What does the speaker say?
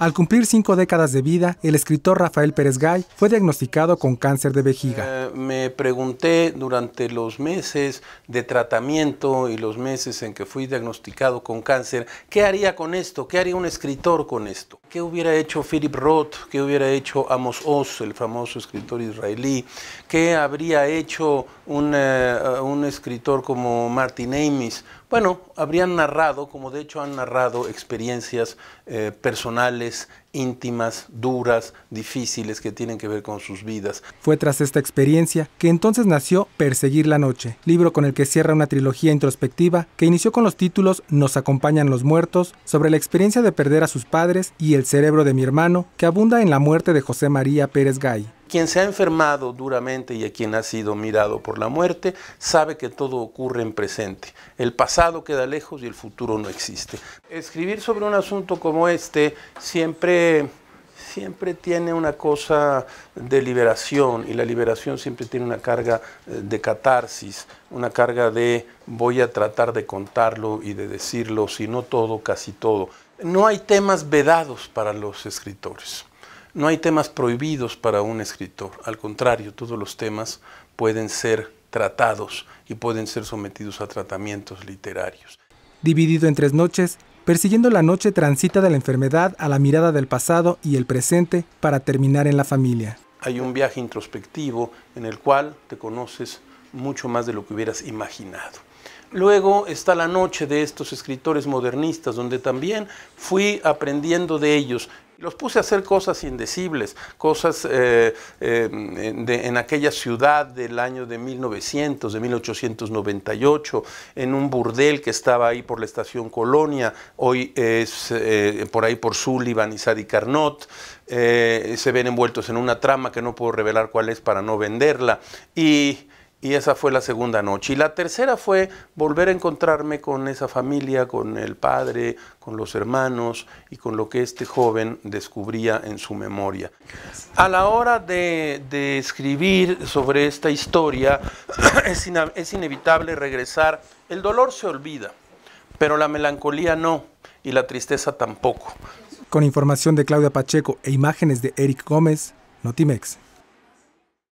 Al cumplir cinco décadas de vida, el escritor Rafael Pérez Gay fue diagnosticado con cáncer de vejiga. Eh, me pregunté durante los meses de tratamiento y los meses en que fui diagnosticado con cáncer, ¿qué haría con esto? ¿Qué haría un escritor con esto? ¿Qué hubiera hecho Philip Roth? ¿Qué hubiera hecho Amos Oz, el famoso escritor israelí? ¿Qué habría hecho un, eh, escritor como Martin Amis? Bueno, habrían narrado, como de hecho han narrado, experiencias eh, personales íntimas, duras, difíciles que tienen que ver con sus vidas. Fue tras esta experiencia que entonces nació Perseguir la Noche, libro con el que cierra una trilogía introspectiva que inició con los títulos Nos acompañan los muertos, sobre la experiencia de perder a sus padres y El cerebro de mi hermano, que abunda en la muerte de José María Pérez Gay. Quien se ha enfermado duramente y a quien ha sido mirado por la muerte, sabe que todo ocurre en presente. El pasado queda lejos y el futuro no existe. Escribir sobre un asunto como este siempre siempre tiene una cosa de liberación y la liberación siempre tiene una carga eh, de catarsis, una carga de voy a tratar de contarlo y de decirlo, si no todo, casi todo. No hay temas vedados para los escritores. No hay temas prohibidos para un escritor, al contrario, todos los temas pueden ser tratados y pueden ser sometidos a tratamientos literarios. Dividido en tres noches, Persiguiendo la noche transita de la enfermedad a la mirada del pasado y el presente para terminar en la familia. Hay un viaje introspectivo en el cual te conoces mucho más de lo que hubieras imaginado. Luego está la noche de estos escritores modernistas, donde también fui aprendiendo de ellos los puse a hacer cosas indecibles, cosas eh, eh, en aquella ciudad del año de 1900, de 1898, en un burdel que estaba ahí por la estación Colonia, hoy es eh, por ahí por Sullivan y Carnot. se ven envueltos en una trama que no puedo revelar cuál es para no venderla. Y y esa fue la segunda noche. Y la tercera fue volver a encontrarme con esa familia, con el padre, con los hermanos y con lo que este joven descubría en su memoria. A la hora de, escribir sobre esta historia, es, es inevitable regresar. El dolor se olvida, pero la melancolía no y la tristeza tampoco. Con información de Claudia Pacheco e imágenes de Eric Gómez, Notimex.